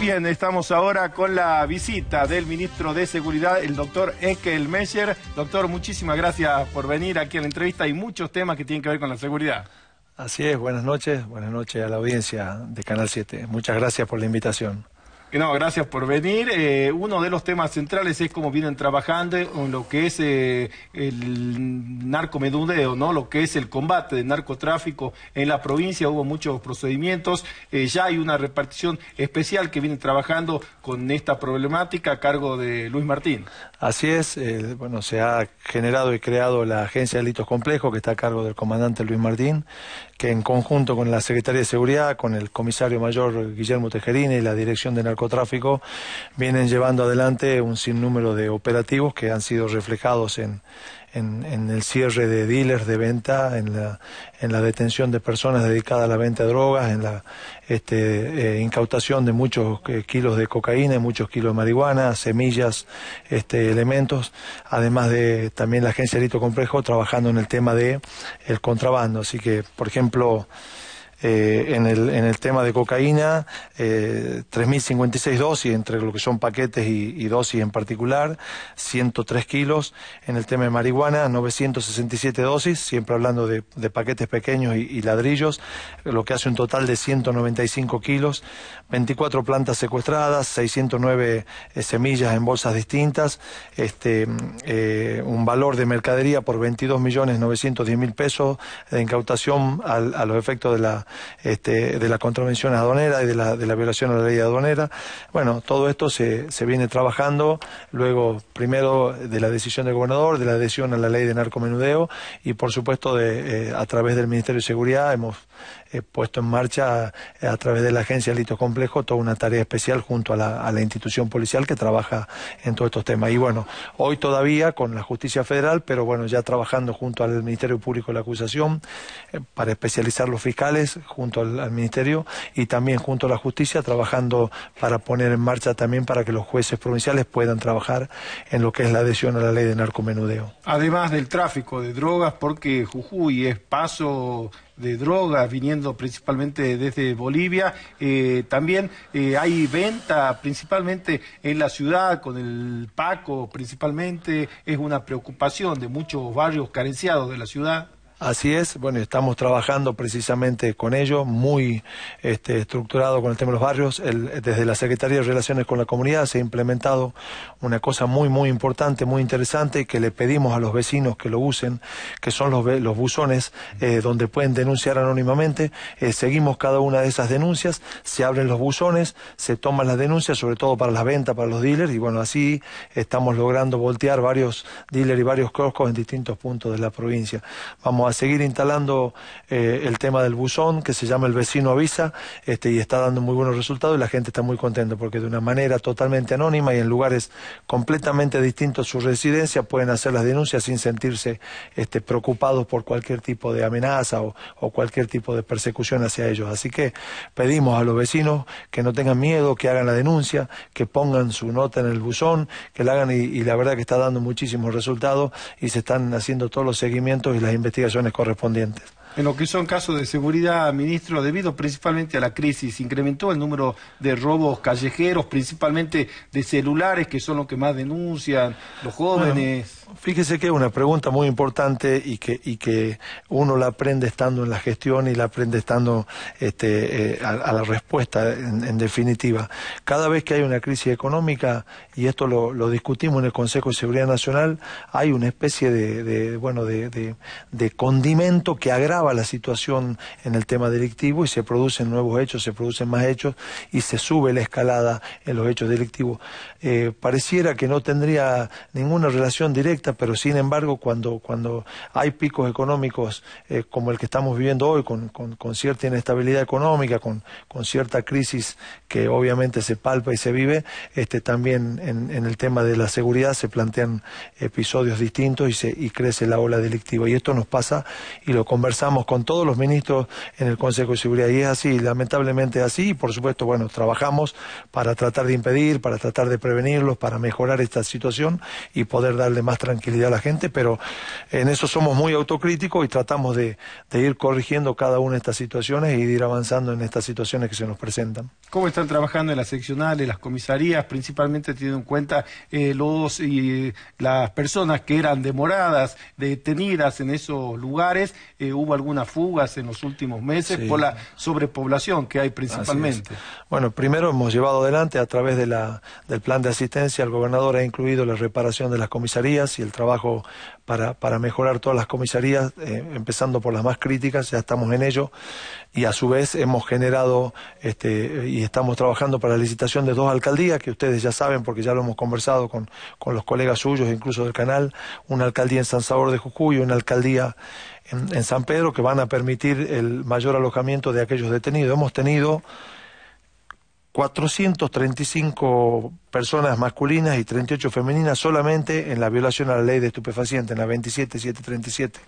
Bien, estamos ahora con la visita del ministro de Seguridad, el doctor Ekel Meyer. Doctor, muchísimas gracias por venir aquí a la entrevista. Hay muchos temas que tienen que ver con la seguridad. Así es, buenas noches, buenas noches a la audiencia de Canal 7. Muchas gracias por la invitación gracias por venir. Eh, uno de los temas centrales es cómo vienen trabajando en lo que es eh, el narcomedudeo, ¿no? Lo que es el combate del narcotráfico en la provincia. Hubo muchos procedimientos. Eh, ya hay una repartición especial que viene trabajando con esta problemática a cargo de Luis Martín. Así es. bueno, se ha generado y creado la Agencia de Delitos Complejos, que está a cargo del comandante Luis Martín, que en conjunto con la Secretaría de Seguridad, con el comisario mayor Guillermo Tejerini y la Dirección de Narcotráfico, narcotráfico vienen llevando adelante un sinnúmero de operativos que han sido reflejados en, en, el cierre de dealers de venta, en la, en la detención de personas dedicadas a la venta de drogas, en la este, eh, incautación de muchos eh, kilos de cocaína, muchos kilos de marihuana, semillas, este, elementos, además de también la agencia de Complejo trabajando en el tema de el contrabando. Así que, por ejemplo, eh, en, el, en el tema de cocaína, eh, 3.056 dosis entre lo que son paquetes y, dosis en particular, 103 kilos. En el tema de marihuana, 967 dosis, siempre hablando de, paquetes pequeños y, ladrillos, lo que hace un total de 195 kilos, 24 plantas secuestradas, 609 eh, semillas en bolsas distintas, este, eh, un valor de mercadería por 22.910.000 millones mil pesos de incautación a los efectos de la este, de la contravención aduanera y de la, de la violación a la ley aduanera. Bueno, todo esto se, se viene trabajando, luego primero de la decisión del gobernador, de la adhesión a la ley de narcomenudeo y por supuesto de, eh, a través del Ministerio de Seguridad hemos eh, puesto en marcha eh, a través de la agencia Lito Complejo toda una tarea especial junto a la, institución policial que trabaja en todos estos temas. Y bueno, hoy todavía con la justicia federal, pero bueno, ya trabajando junto al Ministerio Público de la Acusación eh, para especializar los fiscales junto al, Ministerio y también junto a la justicia trabajando para poner en marcha también para que los jueces provinciales puedan trabajar en lo que es la adhesión a la ley de narcomenudeo. Además del tráfico de drogas, porque Jujuy es paso de drogas, viniendo principalmente desde Bolivia. Eh, también eh, hay venta principalmente en la ciudad con el Paco, principalmente es una preocupación de muchos barrios carenciados de la ciudad. Así es, bueno, estamos trabajando precisamente con ello, muy este, estructurado con el tema de los barrios. desde la Secretaría de Relaciones con la Comunidad se ha implementado una cosa muy, muy importante, muy interesante, que le pedimos a los vecinos que lo usen, que son los, los buzones eh, donde pueden denunciar anónimamente. Eh, seguimos cada una de esas denuncias, se abren los buzones, se toman las denuncias, sobre todo para las ventas, para los dealers, y bueno, así estamos logrando voltear varios dealers y varios coscos en distintos puntos de la provincia a seguir instalando eh, el tema del buzón que se llama El vecino avisa este, y está dando muy buenos resultados y la gente está muy contenta porque de una manera totalmente anónima y en lugares completamente distintos a su residencia pueden hacer las denuncias sin sentirse este, preocupados por cualquier tipo de amenaza o, cualquier tipo de persecución hacia ellos. Así que pedimos a los vecinos que no tengan miedo, que hagan la denuncia, que pongan su nota en el buzón, que la hagan y la verdad que está dando muchísimos resultados y se están haciendo todos los seguimientos y las investigaciones correspondientes. En lo que son casos de seguridad, ministro, debido principalmente a la crisis, incrementó el número de robos callejeros, principalmente de celulares, que son los que más denuncian los jóvenes. Fíjese que es una pregunta muy importante y que, y que uno la aprende estando en la gestión y la aprende estando este, eh, a, la respuesta, en, definitiva. Cada vez que hay una crisis económica, y esto lo, discutimos en el Consejo de Seguridad Nacional, hay una especie de, bueno, de, condimento que agrava la situación en el tema delictivo y se producen nuevos hechos, se producen más hechos y se sube la escalada en los hechos delictivos. Eh, pareciera que no tendría ninguna relación directa pero sin embargo cuando, cuando hay picos económicos eh, como el que estamos viviendo hoy, con, cierta inestabilidad económica, con, con, cierta crisis que obviamente se palpa y se vive, este, también en, el tema de la seguridad se plantean episodios distintos y, se, y crece la ola delictiva. Y esto nos pasa y lo conversamos con todos los ministros en el Consejo de Seguridad. Y es así, lamentablemente así, y por supuesto, bueno, trabajamos para tratar de impedir, para tratar de prevenirlos, para mejorar esta situación y poder darle más tranquilidad tranquilidad a la gente, pero en eso somos muy autocríticos y tratamos de, ir corrigiendo cada una de estas situaciones y de ir avanzando en estas situaciones que se nos presentan. ¿Cómo están trabajando en las seccionales, las comisarías, principalmente teniendo en cuenta eh, los y eh, las personas que eran demoradas, detenidas en esos lugares? Eh, ¿Hubo algunas fugas en los últimos meses por la sobrepoblación que hay principalmente? Bueno, primero hemos llevado adelante a través de la, del plan de asistencia ...el gobernador ha incluido la reparación de las comisarías y el trabajo para, mejorar todas las comisarías, eh, empezando por las más críticas, ya estamos en ello, y a su vez hemos generado este, y estamos trabajando para la licitación de dos alcaldías, que ustedes ya saben porque ya lo hemos conversado con, los colegas suyos, incluso del canal, una alcaldía en San Salvador de Jujuy y una alcaldía en, en San Pedro, que van a permitir el mayor alojamiento de aquellos detenidos. Hemos tenido 435 personas masculinas y 38 femeninas solamente en la violación a la ley de estupefacientes, en la 27737.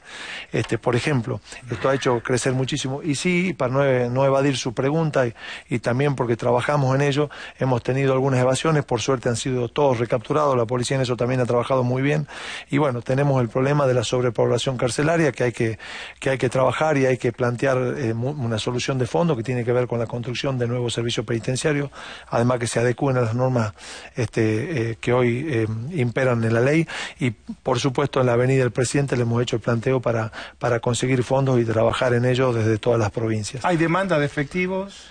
Este, por ejemplo, esto ha hecho crecer muchísimo. Y sí, para no, evadir su pregunta y, también porque trabajamos en ello, hemos tenido algunas evasiones, por suerte han sido todos recapturados, la policía en eso también ha trabajado muy bien. Y bueno, tenemos el problema de la sobrepoblación carcelaria que hay que, que, hay que trabajar y hay que plantear eh, una solución de fondo que tiene que ver con la construcción de nuevos servicios penitenciarios además que se adecúen a las normas este, eh, que hoy eh, imperan en la ley y, por supuesto, en la Avenida del Presidente le hemos hecho el planteo para, para conseguir fondos y trabajar en ello desde todas las provincias. ¿Hay demanda de efectivos?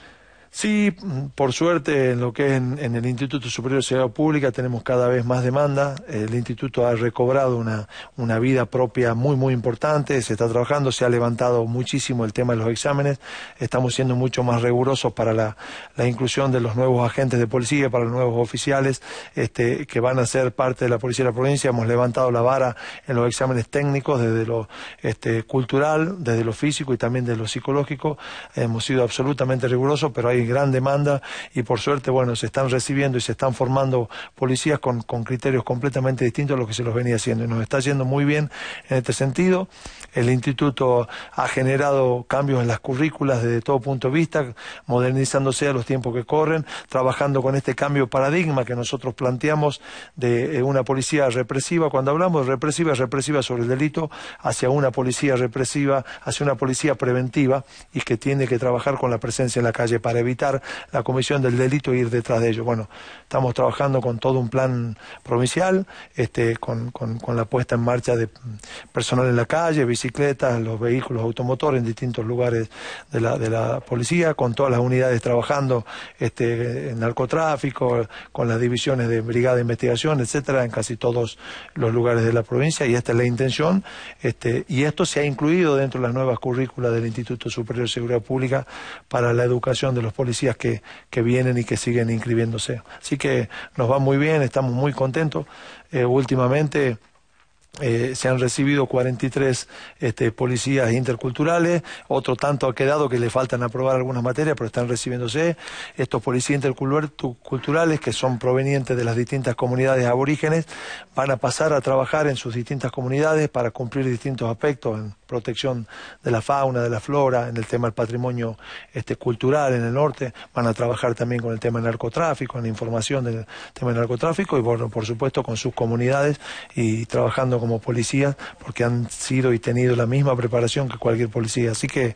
Sí, por suerte, en lo que es en, el Instituto Superior de Seguridad Pública tenemos cada vez más demanda. El instituto ha recobrado una, una vida propia muy, muy importante. Se está trabajando, se ha levantado muchísimo el tema de los exámenes. Estamos siendo mucho más rigurosos para la, inclusión de los nuevos agentes de policía, para los nuevos oficiales este, que van a ser parte de la policía de la provincia. Hemos levantado la vara en los exámenes técnicos, desde lo este, cultural, desde lo físico y también de lo psicológico. Hemos sido absolutamente rigurosos, pero hay y gran demanda y por suerte, bueno, se están recibiendo y se están formando policías con, criterios completamente distintos a los que se los venía haciendo. Y nos está yendo muy bien en este sentido. El instituto ha generado cambios en las currículas desde todo punto de vista, modernizándose a los tiempos que corren, trabajando con este cambio paradigma que nosotros planteamos de eh, una policía represiva. Cuando hablamos de represiva, represiva sobre el delito hacia una policía represiva, hacia una policía preventiva y que tiene que trabajar con la presencia en la calle para evitar evitar la comisión del delito e ir detrás de ello. Bueno, estamos trabajando con todo un plan provincial, este, con, la puesta en marcha de personal en la calle, bicicletas, los vehículos automotores en distintos lugares de la, de la policía, con todas las unidades trabajando este, en narcotráfico, con las divisiones de brigada de investigación, etcétera, en casi todos los lugares de la provincia, y esta es la intención, este, y esto se ha incluido dentro de las nuevas currículas del Instituto Superior de Seguridad Pública para la educación de los policías que, vienen y que siguen inscribiéndose. Así que nos va muy bien, estamos muy contentos. Eh, últimamente eh, se han recibido 43 este, policías interculturales, otro tanto ha quedado que le faltan aprobar algunas materias, pero están recibiéndose. Estos policías interculturales, que son provenientes de las distintas comunidades aborígenes, van a pasar a trabajar en sus distintas comunidades para cumplir distintos aspectos en, protección de la fauna, de la flora, en el tema del patrimonio este, cultural en el norte, van a trabajar también con el tema del narcotráfico, en la información del tema del narcotráfico y bueno, por supuesto con sus comunidades y trabajando como policías porque han sido y tenido la misma preparación que cualquier policía. Así que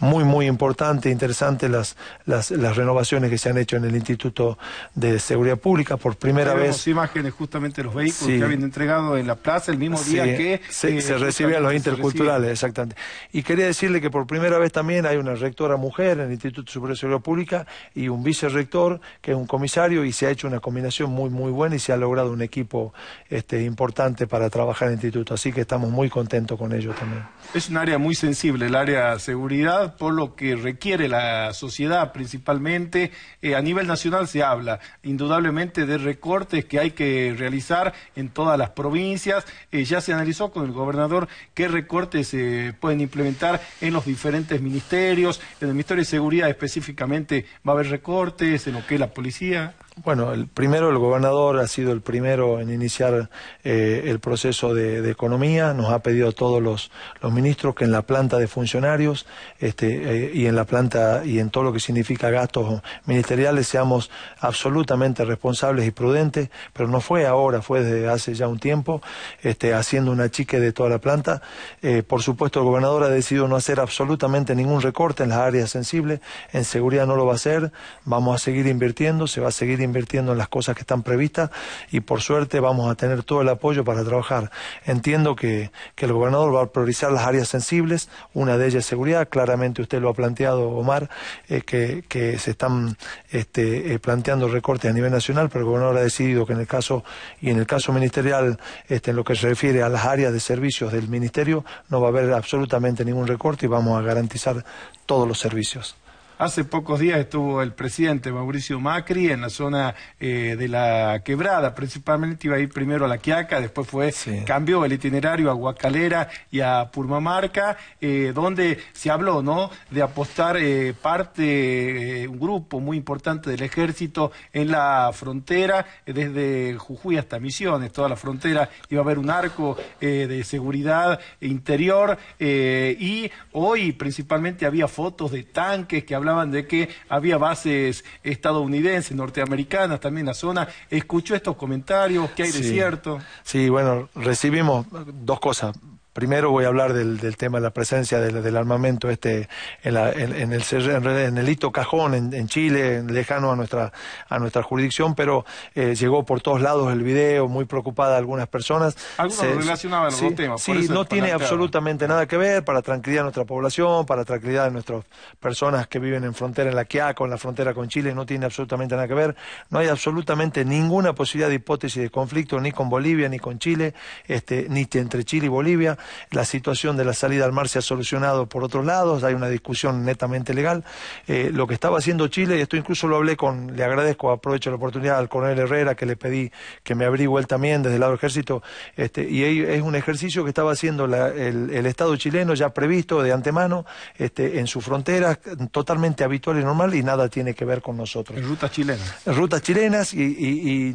muy, muy importante, interesante las, las, renovaciones que se han hecho en el Instituto de Seguridad Pública. Por primera vez. imágenes justamente de los vehículos que habían entregado en la plaza el mismo día que. Se, eh, recibían los interculturales, exactamente. Y quería decirle que por primera vez también hay una rectora mujer en el Instituto Superior de Seguridad Pública y un vicerrector que es un comisario y se ha hecho una combinación muy, muy buena y se ha logrado un equipo este, importante para trabajar en el Instituto. Así que estamos muy contentos con ello también. Es un área muy sensible, el área de seguridad por lo que requiere la sociedad principalmente. Eh, a nivel nacional se habla indudablemente de recortes que hay que realizar en todas las provincias. Eh, ya se analizó con el gobernador qué recortes se pueden implementar en los diferentes ministerios. En el Ministerio de Seguridad específicamente va a haber recortes, en lo que es la policía. Bueno, el primero, el gobernador ha sido el primero en iniciar eh, el proceso de, economía. Nos ha pedido a todos los, ministros que en la planta de funcionarios este, eh, y en la planta y en todo lo que significa gastos ministeriales seamos absolutamente responsables y prudentes. Pero no fue ahora, fue desde hace ya un tiempo, este, haciendo una chique de toda la planta. Eh, por supuesto, el gobernador ha decidido no hacer absolutamente ningún recorte en las áreas sensibles. En seguridad no lo va a hacer. Vamos a seguir invirtiendo, se va a seguir invirtiendo en las cosas que están previstas y por suerte vamos a tener todo el apoyo para trabajar. Entiendo que, el gobernador va a priorizar las áreas sensibles, una de ellas es seguridad, claramente usted lo ha planteado, Omar, eh, que, que, se están este, eh, planteando recortes a nivel nacional, pero el gobernador ha decidido que en el caso y en el caso ministerial, este, en lo que se refiere a las áreas de servicios del ministerio, no va a haber absolutamente ningún recorte y vamos a garantizar todos los servicios. Hace pocos días estuvo el presidente Mauricio Macri en la zona eh, de la quebrada, principalmente iba a ir primero a La Quiaca, después fue, cambió el itinerario a Guacalera y a Purmamarca, eh, donde se habló, ¿no?, de apostar eh, parte, un grupo muy importante del ejército en la frontera, desde Jujuy hasta Misiones, toda la frontera, iba a haber un arco de seguridad interior, y hoy principalmente había fotos de tanques que hablaban de que había bases estadounidenses, norteamericanas también en la zona. ¿Escuchó estos comentarios? ¿Qué hay desierto de cierto? Sí, bueno, recibimos dos cosas. Primero voy a hablar del, tema de la presencia del, armamento este en, en, el, hito cajón en, Chile, lejano a nuestra, a nuestra jurisdicción, pero eh, llegó por todos lados el video, muy preocupada algunas personas. Algunos Se, relacionaban los sí, temas. Sí, no tiene absolutamente nada que ver para tranquilidad de nuestra población, para tranquilidad de nuestras personas que viven en frontera en la Quiaco, en la frontera con Chile, no tiene absolutamente nada que ver. No hay absolutamente ninguna posibilidad de hipótesis de conflicto ni con Bolivia ni con Chile, este, ni entre Chile y Bolivia la situación de la salida al mar se ha solucionado por otros lados, hay una discusión netamente legal. Eh, lo que estaba haciendo Chile, y esto incluso lo hablé con, le agradezco, aprovecho la oportunidad al coronel Herrera que le pedí que me abrí él también desde el lado ejército, este, y es un ejercicio que estaba haciendo el, Estado chileno ya previsto de antemano este, en sus fronteras, totalmente habitual y normal, y nada tiene que ver con nosotros. Rutas chilenas. Rutas chilenas y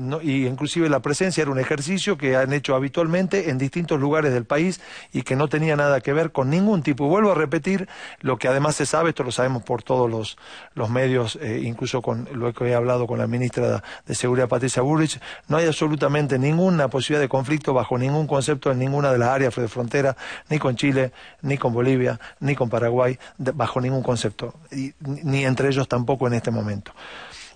inclusive la presencia era un ejercicio que han hecho habitualmente en distintos lugares del país y que no tenía nada que ver con ningún tipo. Y vuelvo a repetir lo que además se sabe, esto lo sabemos por todos los, medios, eh, incluso con lo que he hablado con la ministra de Seguridad, Patricia Burrich, no hay absolutamente ninguna posibilidad de conflicto bajo ningún concepto en ninguna de las áreas de frontera, ni con Chile, ni con Bolivia, ni con Paraguay, bajo ningún concepto, ni entre ellos tampoco en este momento.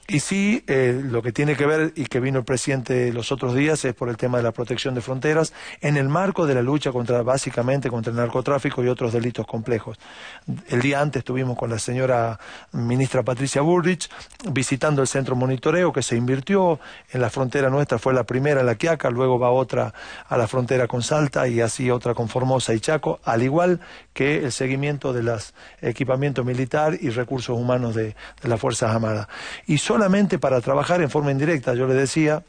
Y sí, eh, lo que tiene que ver y que vino el presidente los otros días es por el tema de la protección de fronteras en el marco de la lucha contra, básicamente, contra el narcotráfico y otros delitos complejos. El día antes estuvimos con la señora ministra Patricia Burrich visitando el centro monitoreo que se invirtió en la frontera nuestra, fue la primera en La Quiaca, luego va otra a la frontera con Salta y así otra con Formosa y Chaco, al igual que el seguimiento de los equipamientos militar y recursos humanos de, las Fuerzas Armadas solamente para trabajar en forma indirecta, yo le decía,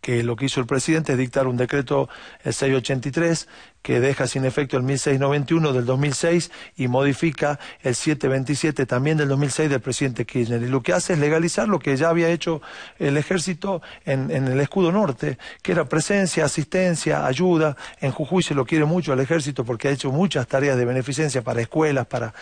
que lo que hizo el presidente es dictar un decreto 683 que deja sin efecto el 1691 del 2006 y modifica el 727 también del 2006 del presidente Kirchner. Y lo que hace es legalizar lo que ya había hecho el ejército en, el escudo norte, que era presencia, asistencia, ayuda. En Jujuy se lo quiere mucho al ejército porque ha hecho muchas tareas de beneficencia para escuelas, para,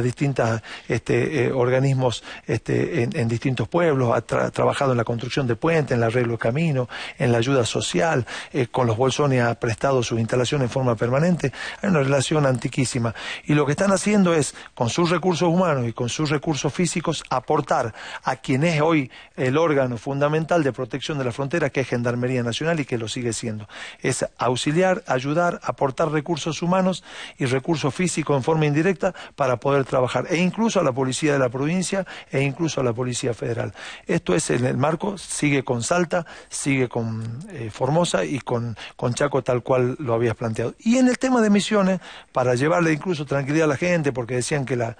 distintos este, eh, organismos este, en, distintos pueblos. Ha trabajado en la construcción de puentes, en el arreglo de caminos en la ayuda social. Eh, con los bolsones ha prestado sus instalaciones en forma permanente, hay una relación antiquísima. Y lo que están haciendo es, con sus recursos humanos y con sus recursos físicos, aportar a quien es hoy el órgano fundamental de protección de la frontera, que es Gendarmería Nacional y que lo sigue siendo. Es auxiliar, ayudar, aportar recursos humanos y recursos físicos en forma indirecta para poder trabajar, e incluso a la policía de la provincia, e incluso a la policía federal. Esto es en el marco, sigue con Salta, sigue con eh, Formosa y con Chaco tal cual lo habías planteado. Y en el tema de misiones, para llevarle incluso tranquilidad a la gente, porque decían que la,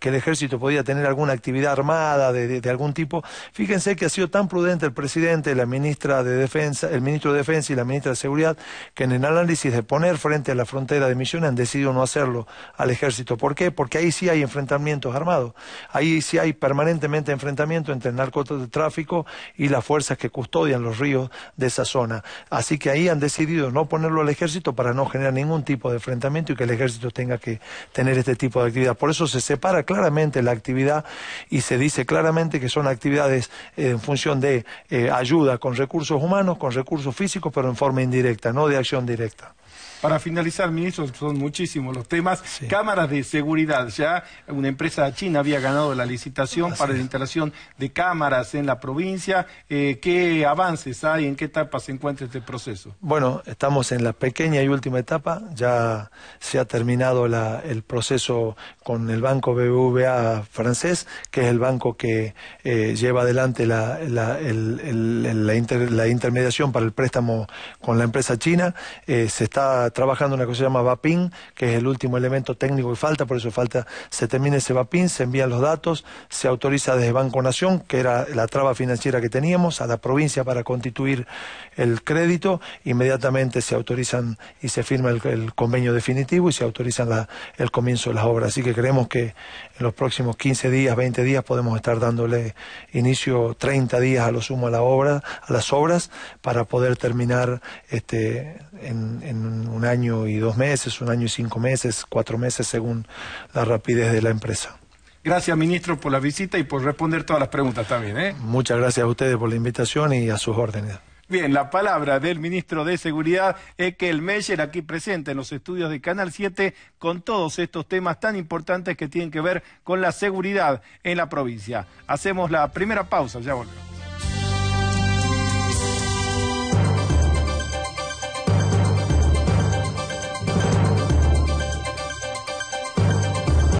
que, el ejército podía tener alguna actividad armada de, algún tipo. Fíjense que ha sido tan prudente el presidente, la ministra de Defensa, el ministro de Defensa y la ministra de Seguridad, que en el análisis de poner frente a la frontera de Misiones han decidido no hacerlo al ejército. ¿Por qué? Porque ahí sí hay enfrentamientos armados. Ahí sí hay permanentemente enfrentamiento entre el narcotráfico y las fuerzas que custodian los ríos de esa zona. Así que ahí han decidido no ponerlo al ejército para no generar ningún tipo de enfrentamiento y que el ejército tenga que tener este tipo de actividad. Por eso se separa claramente la actividad y se dice claramente que son actividades eh, en función de eh, ayuda con recursos humanos, con recursos físicos, pero en forma indirecta, no de acción directa. Para finalizar, ministro, son muchísimos los temas. Cámaras de seguridad. Ya una empresa china había ganado la licitación para la instalación de cámaras en la provincia. Eh, ¿Qué avances hay? ¿En qué etapa se encuentra este proceso? Bueno, estamos en la pequeña y última etapa. Ya se ha terminado el proceso con el banco BBVA francés, que es el banco que eh, lleva adelante la, la, intermediación para el préstamo con la empresa china. Eh, se está trabajando en una cosa que se llama VAPIN, que es el último elemento técnico que falta, por eso falta, se termina ese VAPIN, se envían los datos, se autoriza desde Banco Nación, que era la traba financiera que teníamos, a la provincia para constituir el crédito, inmediatamente se autorizan y se firma el, convenio definitivo y se autorizan el comienzo de las obras. Así que creemos que en los próximos 15 días, 20 días, podemos estar dándole inicio 30 días a lo sumo a la obra, a las obras, para poder terminar este, en, en un año y dos meses, un año y cinco meses, cuatro meses, según la rapidez de la empresa. Gracias, ministro, por la visita y por responder todas las preguntas también. ¿eh? Muchas gracias a ustedes por la invitación y a sus órdenes. Bien, la palabra del ministro de Seguridad, es que Ekel Meyer, aquí presente en los estudios de Canal 7, con todos estos temas tan importantes que tienen que ver con la seguridad en la provincia. Hacemos la primera pausa, ya volvemos.